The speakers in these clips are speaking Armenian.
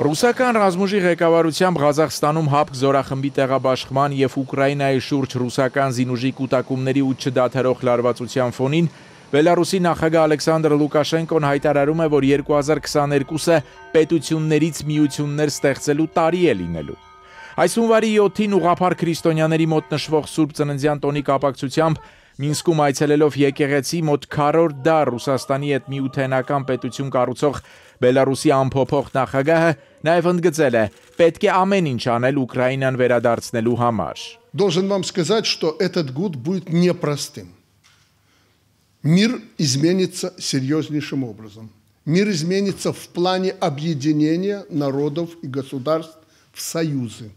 Ռուսական ռազմուժի ղեկավարությամբ Ղազախստանում ՀԱՊԿ զորախմբի տեղաբաշխման եւ Ուկրաինայի շուրջ ռուսական զինուժի կൂട്ടակումների ու չդադարող լարվածության ֆոնին Բելարուսի նախագահ Ալեքսանդր Լուկաշենկոն հայտարարում է, որ 2022-ը պետություններից միություններ ստեղծելու տարի է լինելու։ Այս հունվարի 7-ին ուղափար քրիստոնյաների մոտ նշվող Սուրբ Ծննդյան տոնի կապակցությամբ Մինսկում այցելելով եկեղեցի մոտ 40 դար Ռուսաստանի հետ միութենական պետություն կառուցող Բելարուսի ամփոփող նախագահը Նաև ընդգծել է. պետք է ամեն ինչ անել Ուկրաինան վերադարձնելու համար։ Должен вам сказать, что этот год будет непростым. Мир изменится серьезнейшим образом. Мир изменится в плане объединения народов и государств в союзы.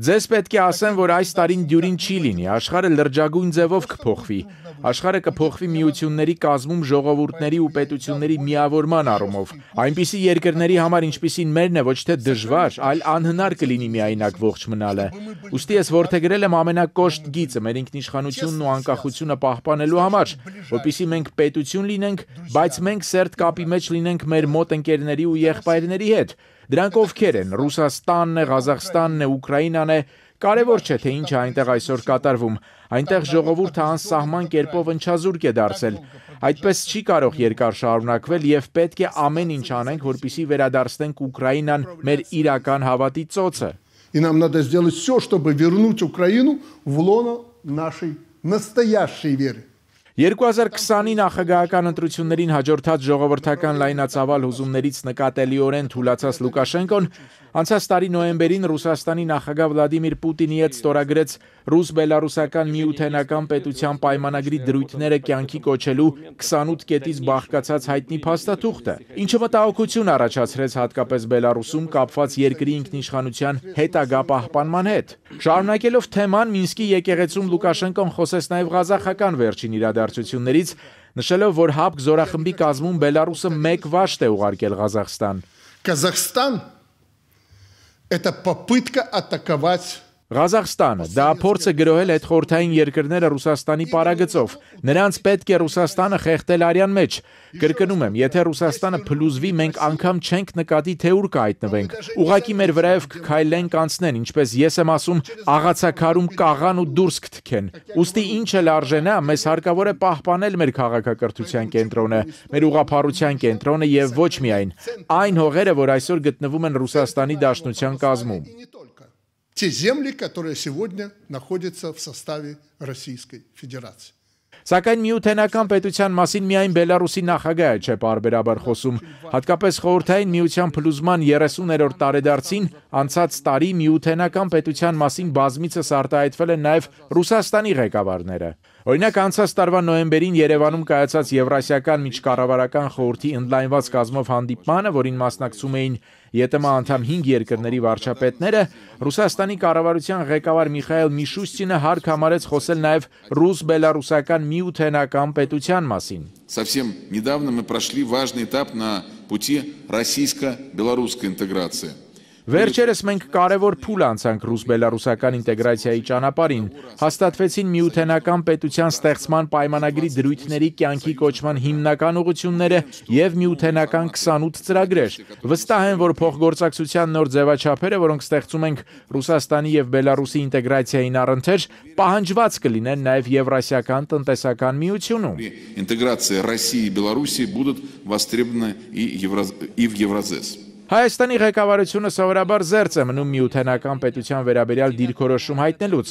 Ձեզ պետք է ասեմ, որ այս տարին դյուրին չի լինի, աշխարը լրջագույն ձևով կփոխվի։ Աշխարը կփոխվի միությունների կազմում ժողովուրդների ու պետությունների միավորման առումով։ Այնպիսի երկրների համար, ինչպիսին մերն է, ոչ թե դժվար, այլ անհնար կլինի միայնակ ողջ մնալը։ Ոստի ես որթեգրել եմ ամենակոշտ գիծը մեր ինքնիշխանությունն ու անկախությունը պահպանելու համար, որpիսի մենք պետություն լինենք, բայց մենք սերտ կապի մեջ լինենք մեր մոտ ընկերների ու եղբայրների հետ։ Դրանք ովքեր են, Ռուսաստանն է, Ղազախստանն է, Ուկրաինան է, կարևոր չէ թե ինչ է այնտեղ այսօր կատարվում։ Այնտեղ ժողովուրդը անսահման կերպով ընչազուրկ է դարձել։ Այդպես չի կարող երկար շարունակվել եւ պետք է ամեն ինչ անենք, որպիսի վերադարձնենք Ուկրաինան մեր իրական հավատի ծոցը։ И нам надо сделать все, чтобы вернуть Украину в лоно нашей настоящей веры. 2020-ի նախագահական ընտրություններին հաջորդած ժողովրդական լայնածավալ հուզումներից նկատելիորեն թուլացած Լուկաշենկոն անցած տարի նոեմբերին Ռուսաստանի նախագահ Վլադիմիր Պուտինի հետ ստորագրեց ռուս-բելարուսական միութենական պետության պայմանագրի դրույթները կյանքի կոչելու 28 կետից բաղկացած հայտնի փաստաթուղթը, ինչը մտահոգություն առաջացրեց հատկապես Բելարուսում կապված երկրի ինքնիշխանության հետագա պահպանման հետ։ Շարունակելով թեման Մինսկի եկեղեցում Լուկաշենկոն խոսեց նաև ղազախական վերջին իրադարձ իրադարձություններից, նշելով, որ ՀԱՊԿ զորախմբի կազմում Բելարուսը մեկ վաշտ է ուղարկել Ղազախստան։ Казахстан это попытка атаковать Ղազախստանը դա փորձը գրոհել այդ խորթային երկրները Ռուսաստանի պարագծով։ Նրանց պետք է Ռուսաստանը խեղտել արյան մեջ։ Կրկնում եմ, եթե Ռուսաստանը փլուզվի, մենք անգամ չենք նկատի թե ուր կհայտնվենք։ Ուղղակի մեր վրայով կքայլեն կանցնեն, ինչպես ես եմ ասում, աղացակարում կաղան ու դուրս կթքեն։ Ոստի ինչ էլ արժենա, մեզ հարկավոր է պահպանել մեր քաղաքակրթության կենտրոնը, մեր ուղղափառության կենտրոնը եւ ոչ միայն այն հողերը, որ այսօր գտնվում են Ռուսաստանի Դաշնության կազմում те земли, которые сегодня находятся в составе Российской Федерации. Սակայն միութենական պետության մասին միայն Բելարուսի նախագահը չէ բարբերաբար խոսում։ Հատկապես խորհրդային միության փլուզման 30-րդ տարեդարձին անցած տարի միութենական պետության մասին բազմիցս արտահայտվել են նաև Ռուսաստանի ղեկավարները։ Օրինակ անցած տարվա նոյեմբերին Երևանում կայացած Եվրասիական միջկառավարական խորհրդի ընդլայնված կազմով հանդիպմանը, որին մասնակցում էին ԵՏՄ անդամ 5 երկրների վարչապետները Ռուսաստանի կառավարության ղեկավար Միխայել Միշուստինը հարկ համարեց խոսել նաև ռուս-բելարուսական միութենական պետության մասին։ Совсем недавно мы прошли важный этап на пути российско-белорусской интеграции. Վերջերս մենք կարևոր փուլ անցանք ռուս-բելարուսական ինտեգրացիայի ճանապարհին։ Հաստատվեցին միութենական պետության ստեղծման պայմանագրի դրույթների կյանքի կոչման հիմնական ուղղությունները եւ միութենական 28 ծրագրեր։ Վստահ եմ, որ փոխգործակցության նոր ձևաչափերը, որոնք ստեղծում ենք Ռուսաստանի եւ Բելարուսի ինտեգրացիային առընթեր, պահանջված կլինեն նաեւ Եվրասիական տնտեսական միությունում։ Ինտեգրացիա России и Беларуси будут востребованы и в Евразес. Հայաստանի ղեկավարությունը սովորաբար զերծ է մնում միութենական պետության վերաբերյալ դիրքորոշում հայտնելուց։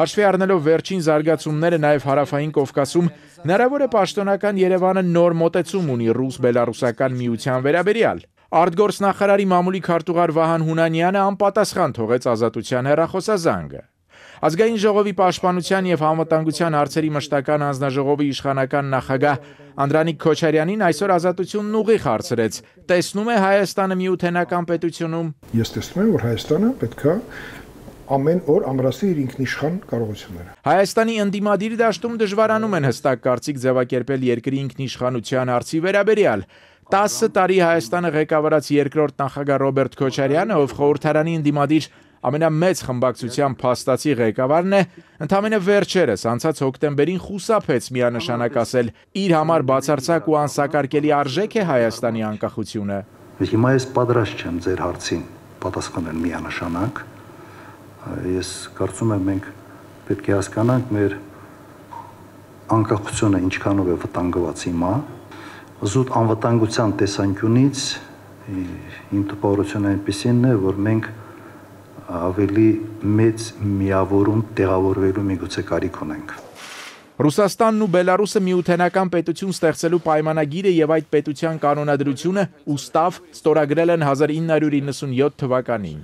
Հաշվի առնելով վերջին զարգացումները նաև հարավային Կովկասում հնարավոր է պաշտոնական Երևանը նոր մոտեցում ունի ռուս-բելարուսական միության վերաբերյալ։ Արտգործնախարարի մամուլի քարտուղար Վահան Հունանյանը անպատասխան թողեց ազատության հերախոսազանգը։ Ազգային ժողովի պաշտպանության եւ համատանգության հարցերի մշտական հանձնաժողովի իշխանական նախագահ Անդրանիկ Քոչարյանին այսօր ազատությունն ուղիղ հարցրեց։ Տեսնում է Հայաստանը միութենական պետությունում։ Ես տեսնում եմ, որ Հայաստանը պետքա ամեն օր ամրացնի իր ինքնիշխան կարողությունները։ Հայաստանի ընդդիմադիր դաշտում դժվարանում են հստակ կարծիք ձևակերպել երկրի ինքնիշխանության հարցի վերաբերյալ։ 10 տարի Հայաստանը ղեկավարած երկրորդ նախագահ Ռոբերտ Քոչարյանը, ով խորհրդարանի ընդդիմադիր ամենամեծ խմբակցության փաստացի ղեկավարն է, ընդամենը վերջերս անցած հոկտեմբերին խուսափեց միանշանակ ասել իր համար բացարձակ ու անսակարկելի արժեք է Հայաստանի անկախությունը։ Հիմա ես պատրաստ չեմ ձեր հարցին պատասխանել միանշանակ։ Ես կարծում եմ մենք պետք է հասկանանք մեր անկախությունը ինչքանով է վտանգված հիմա, զուտ անվտանգության տեսանկյունից իմ տպավորությունը այնպեսին է, որ մենք ավելի մեծ միավորում տեղավորվելու միգուցե կարիք ունենք։ Ռուսաստանն ու Բելարուսը միութենական պետություն ստեղծելու պայմանագիրը եւ այդ պետության կանոնադրությունը ուստավ ստորագրել են 1997 թվականին։